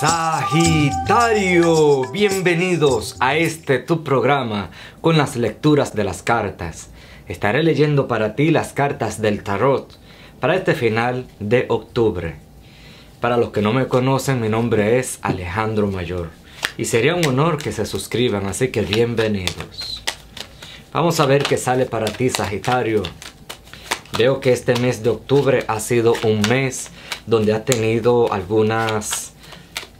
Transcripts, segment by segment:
Sagitario, bienvenidos a este tu programa con las lecturas de las cartas. Estaré leyendo para ti las cartas del tarot para este final de octubre. Para los que no me conocen, mi nombre es Alejandro Mayor y sería un honor que se suscriban, así que bienvenidos. Vamos a ver qué sale para ti, Sagitario. Veo que este mes de octubre ha sido un mes donde ha tenido algunas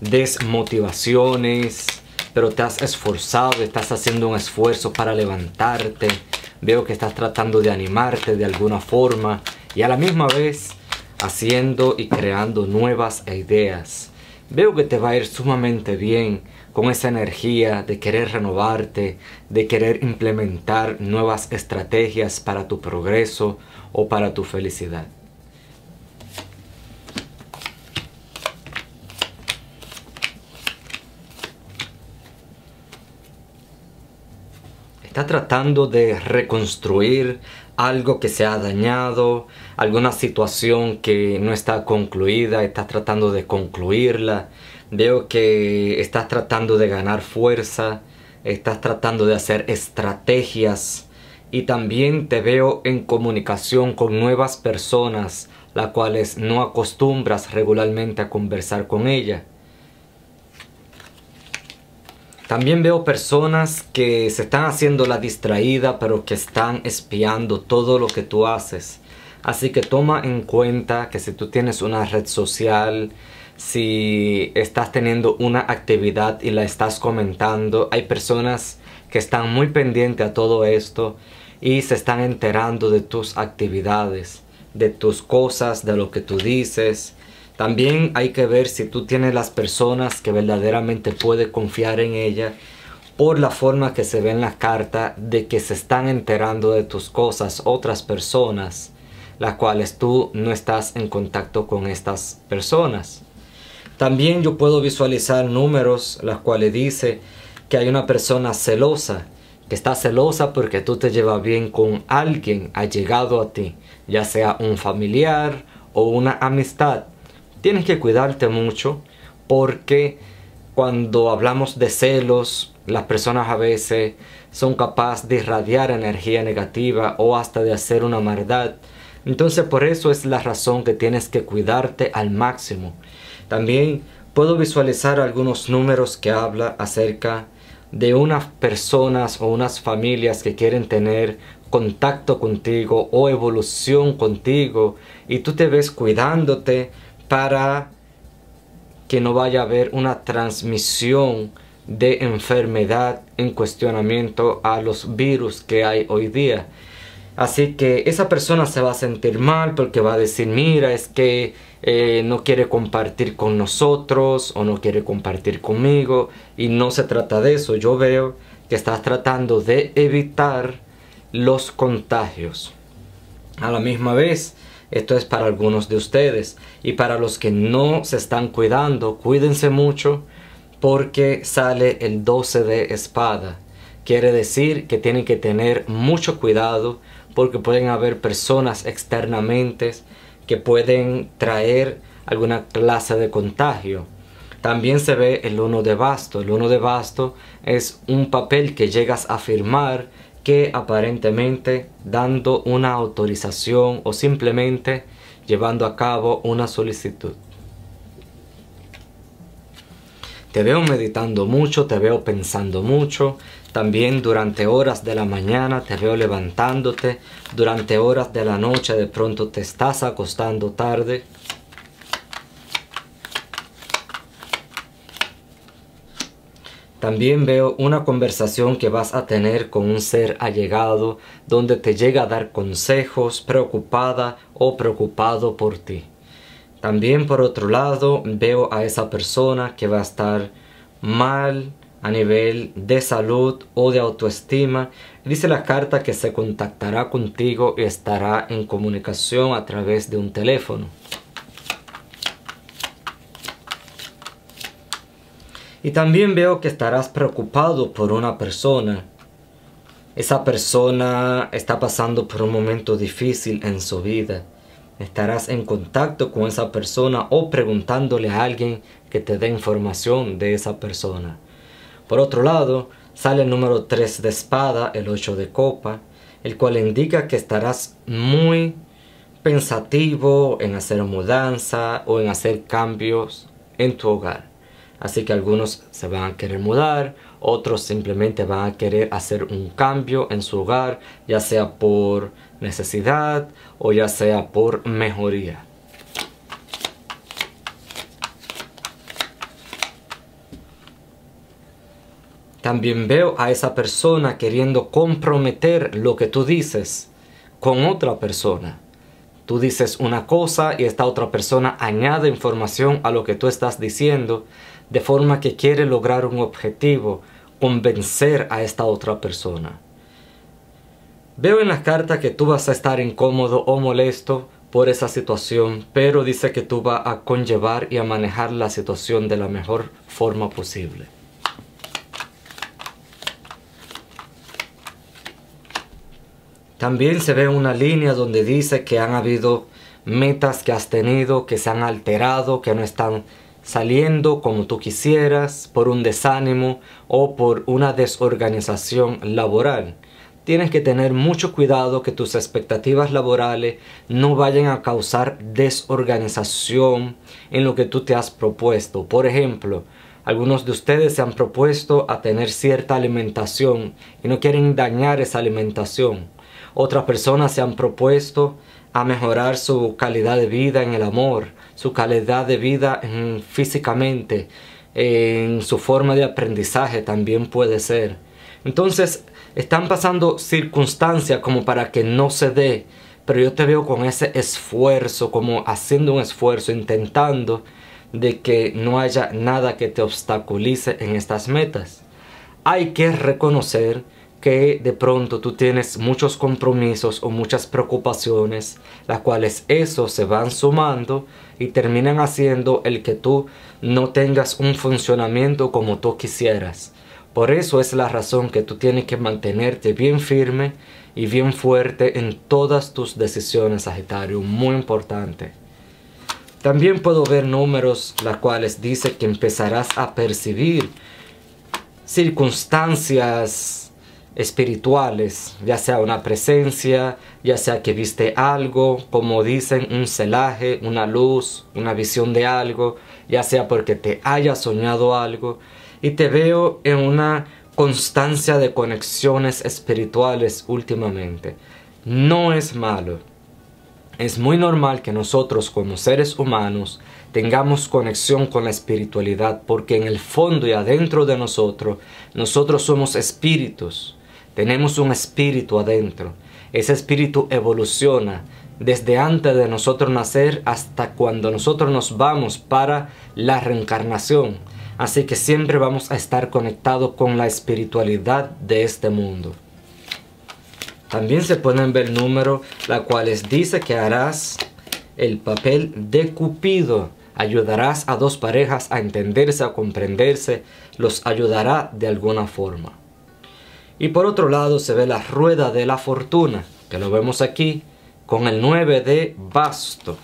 desmotivaciones, pero te has esforzado, estás haciendo un esfuerzo para levantarte, veo que estás tratando de animarte de alguna forma y a la misma vez haciendo y creando nuevas ideas. Veo que te va a ir sumamente bien con esa energía de querer renovarte, de querer implementar nuevas estrategias para tu progreso o para tu felicidad. está tratando de reconstruir algo que se ha dañado, alguna situación que no está concluida, estás tratando de concluirla. Veo que estás tratando de ganar fuerza, estás tratando de hacer estrategias y también te veo en comunicación con nuevas personas, las cuales no acostumbras regularmente a conversar con ella. También veo personas que se están haciendo la distraída, pero que están espiando todo lo que tú haces. Así que toma en cuenta que si tú tienes una red social, si estás teniendo una actividad y la estás comentando, hay personas que están muy pendientes a todo esto y se están enterando de tus actividades, de tus cosas, de lo que tú dices. También hay que ver si tú tienes las personas que verdaderamente puedes confiar en ella por la forma que se ve en la carta de que se están enterando de tus cosas otras personas, las cuales tú no estás en contacto con estas personas. También yo puedo visualizar números, las cuales dice que hay una persona celosa, que está celosa porque tú te llevas bien con alguien ha llegado a ti, ya sea un familiar o una amistad tienes que cuidarte mucho porque cuando hablamos de celos, las personas a veces son capaces de irradiar energía negativa o hasta de hacer una maldad. Entonces por eso es la razón que tienes que cuidarte al máximo. También puedo visualizar algunos números que habla acerca de unas personas o unas familias que quieren tener contacto contigo o evolución contigo y tú te ves cuidándote, para que no vaya a haber una transmisión de enfermedad en cuestionamiento a los virus que hay hoy día. Así que esa persona se va a sentir mal porque va a decir, mira, es que eh, no quiere compartir con nosotros o no quiere compartir conmigo. Y no se trata de eso. Yo veo que estás tratando de evitar los contagios. A la misma vez, esto es para algunos de ustedes. Y para los que no se están cuidando, cuídense mucho porque sale el 12 de espada. Quiere decir que tienen que tener mucho cuidado porque pueden haber personas externamente que pueden traer alguna clase de contagio. También se ve el 1 de basto. El 1 de basto es un papel que llegas a firmar que aparentemente dando una autorización o simplemente llevando a cabo una solicitud. Te veo meditando mucho, te veo pensando mucho, también durante horas de la mañana te veo levantándote, durante horas de la noche de pronto te estás acostando tarde. También veo una conversación que vas a tener con un ser allegado, donde te llega a dar consejos, preocupada o preocupado por ti. También por otro lado veo a esa persona que va a estar mal a nivel de salud o de autoestima. Dice la carta que se contactará contigo y estará en comunicación a través de un teléfono. Y también veo que estarás preocupado por una persona. Esa persona está pasando por un momento difícil en su vida. Estarás en contacto con esa persona o preguntándole a alguien que te dé información de esa persona. Por otro lado, sale el número 3 de espada, el 8 de copa, el cual indica que estarás muy pensativo en hacer mudanza o en hacer cambios en tu hogar. Así que algunos se van a querer mudar, otros simplemente van a querer hacer un cambio en su hogar, ya sea por necesidad o ya sea por mejoría. También veo a esa persona queriendo comprometer lo que tú dices con otra persona. Tú dices una cosa y esta otra persona añade información a lo que tú estás diciendo de forma que quiere lograr un objetivo, convencer a esta otra persona. Veo en la carta que tú vas a estar incómodo o molesto por esa situación, pero dice que tú vas a conllevar y a manejar la situación de la mejor forma posible. También se ve una línea donde dice que han habido metas que has tenido, que se han alterado, que no están saliendo como tú quisieras por un desánimo o por una desorganización laboral. Tienes que tener mucho cuidado que tus expectativas laborales no vayan a causar desorganización en lo que tú te has propuesto. Por ejemplo, algunos de ustedes se han propuesto a tener cierta alimentación y no quieren dañar esa alimentación. Otras personas se han propuesto mejorar su calidad de vida en el amor, su calidad de vida físicamente, en su forma de aprendizaje también puede ser. Entonces, están pasando circunstancias como para que no se dé, pero yo te veo con ese esfuerzo, como haciendo un esfuerzo, intentando de que no haya nada que te obstaculice en estas metas. Hay que reconocer que de pronto tú tienes muchos compromisos o muchas preocupaciones, las cuales eso se van sumando y terminan haciendo el que tú no tengas un funcionamiento como tú quisieras. Por eso es la razón que tú tienes que mantenerte bien firme y bien fuerte en todas tus decisiones, Sagitario, muy importante. También puedo ver números las cuales dice que empezarás a percibir circunstancias espirituales, ya sea una presencia, ya sea que viste algo, como dicen, un celaje, una luz, una visión de algo, ya sea porque te haya soñado algo, y te veo en una constancia de conexiones espirituales últimamente. No es malo. Es muy normal que nosotros como seres humanos tengamos conexión con la espiritualidad porque en el fondo y adentro de nosotros, nosotros somos espíritus tenemos un espíritu adentro. Ese espíritu evoluciona desde antes de nosotros nacer hasta cuando nosotros nos vamos para la reencarnación. Así que siempre vamos a estar conectados con la espiritualidad de este mundo. También se pueden ver número la les dice que harás el papel de Cupido. Ayudarás a dos parejas a entenderse, a comprenderse, los ayudará de alguna forma. Y por otro lado se ve la rueda de la fortuna, que lo vemos aquí con el 9 de basto.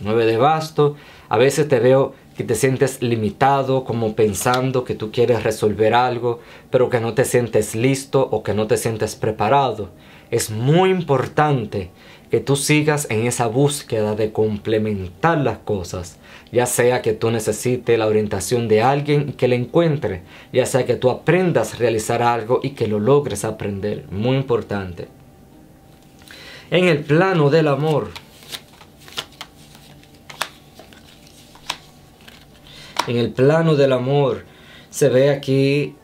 9 de basto, a veces te veo que te sientes limitado, como pensando que tú quieres resolver algo, pero que no te sientes listo o que no te sientes preparado. Es muy importante que tú sigas en esa búsqueda de complementar las cosas ya sea que tú necesites la orientación de alguien que le encuentre, ya sea que tú aprendas a realizar algo y que lo logres aprender, muy importante. En el plano del amor, en el plano del amor, se ve aquí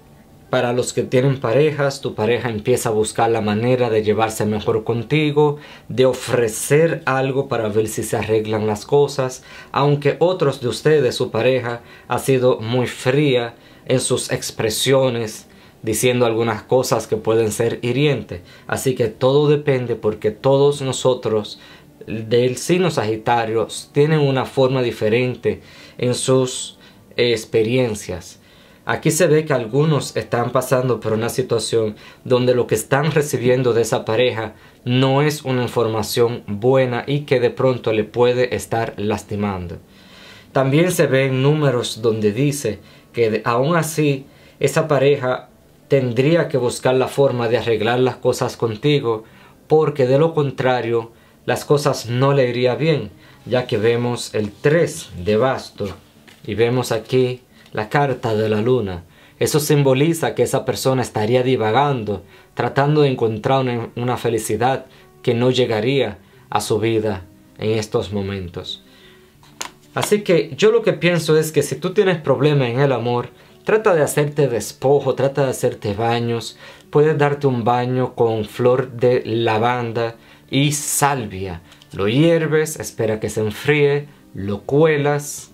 para los que tienen parejas, tu pareja empieza a buscar la manera de llevarse mejor contigo, de ofrecer algo para ver si se arreglan las cosas, aunque otros de ustedes, su pareja, ha sido muy fría en sus expresiones, diciendo algunas cosas que pueden ser hirientes. Así que todo depende porque todos nosotros del signo Sagitario tienen una forma diferente en sus experiencias. Aquí se ve que algunos están pasando por una situación donde lo que están recibiendo de esa pareja no es una información buena y que de pronto le puede estar lastimando. También se ven números donde dice que aún así esa pareja tendría que buscar la forma de arreglar las cosas contigo porque de lo contrario las cosas no le iría bien ya que vemos el 3 de basto y vemos aquí la carta de la luna. Eso simboliza que esa persona estaría divagando, tratando de encontrar una, felicidad que no llegaría a su vida en estos momentos. Así que yo lo que pienso es que si tú tienes problemas en el amor, trata de hacerte despojo, trata de hacerte baños. Puedes darte un baño con flor de lavanda y salvia. Lo hierves, espera que se enfríe, lo cuelas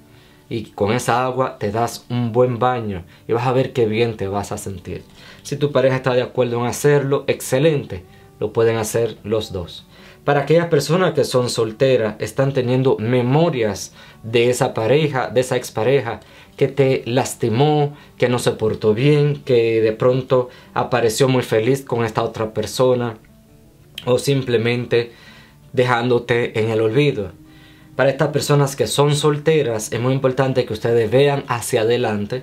y con esa agua te das un buen baño y vas a ver qué bien te vas a sentir. Si tu pareja está de acuerdo en hacerlo, excelente, lo pueden hacer los dos. Para aquellas personas que son solteras, están teniendo memorias de esa pareja, de esa expareja, que te lastimó, que no se portó bien, que de pronto apareció muy feliz con esta otra persona o simplemente dejándote en el olvido. Para estas personas que son solteras es muy importante que ustedes vean hacia adelante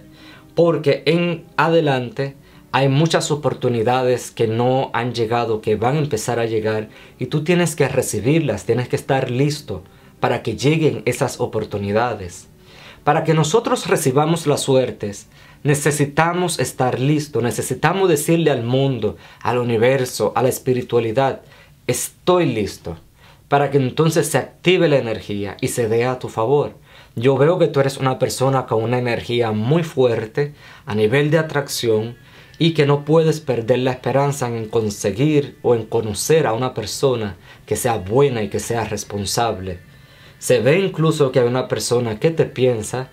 porque en adelante hay muchas oportunidades que no han llegado, que van a empezar a llegar y tú tienes que recibirlas, tienes que estar listo para que lleguen esas oportunidades. Para que nosotros recibamos las suertes, necesitamos estar listo, necesitamos decirle al mundo, al universo, a la espiritualidad, estoy listo para que entonces se active la energía y se dé a tu favor. Yo veo que tú eres una persona con una energía muy fuerte a nivel de atracción y que no puedes perder la esperanza en conseguir o en conocer a una persona que sea buena y que sea responsable. Se ve incluso que hay una persona que te piensa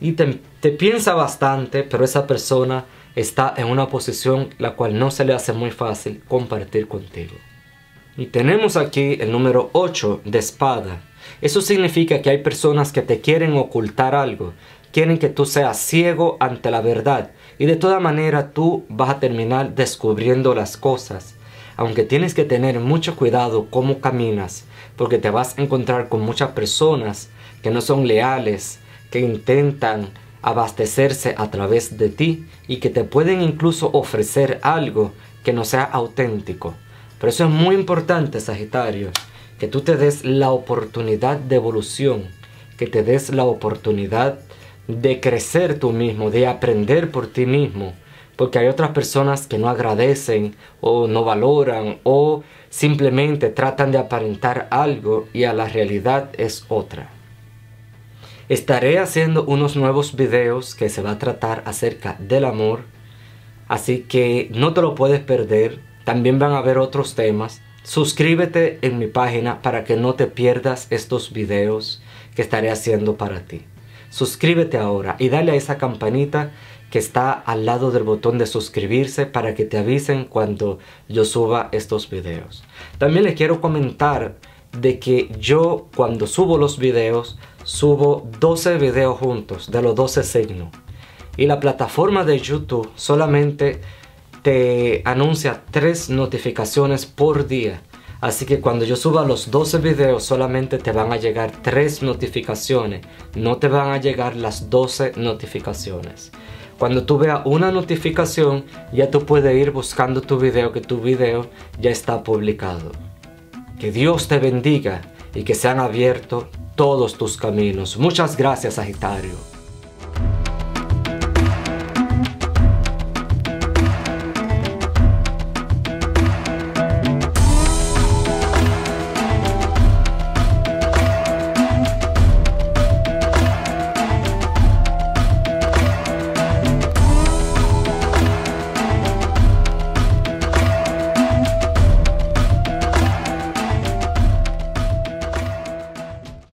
y te, te piensa bastante, pero esa persona está en una posición la cual no se le hace muy fácil compartir contigo. Y tenemos aquí el número 8 de espada. Eso significa que hay personas que te quieren ocultar algo, quieren que tú seas ciego ante la verdad y de toda manera tú vas a terminar descubriendo las cosas. Aunque tienes que tener mucho cuidado cómo caminas, porque te vas a encontrar con muchas personas que no son leales, que intentan abastecerse a través de ti y que te pueden incluso ofrecer algo que no sea auténtico. Por eso es muy importante, Sagitario, que tú te des la oportunidad de evolución, que te des la oportunidad de crecer tú mismo, de aprender por ti mismo, porque hay otras personas que no agradecen o no valoran o simplemente tratan de aparentar algo y a la realidad es otra. Estaré haciendo unos nuevos videos que se va a tratar acerca del amor, así que no te lo puedes perder también van a ver otros temas. Suscríbete en mi página para que no te pierdas estos videos que estaré haciendo para ti. Suscríbete ahora y dale a esa campanita que está al lado del botón de suscribirse para que te avisen cuando yo suba estos videos. También le quiero comentar de que yo cuando subo los videos, subo 12 videos juntos de los 12 signos. Y la plataforma de YouTube solamente te anuncia tres notificaciones por día. Así que cuando yo suba los 12 videos solamente te van a llegar 3 notificaciones. No te van a llegar las 12 notificaciones. Cuando tú veas una notificación ya tú puedes ir buscando tu video que tu video ya está publicado. Que Dios te bendiga y que sean abiertos todos tus caminos. Muchas gracias Sagitario.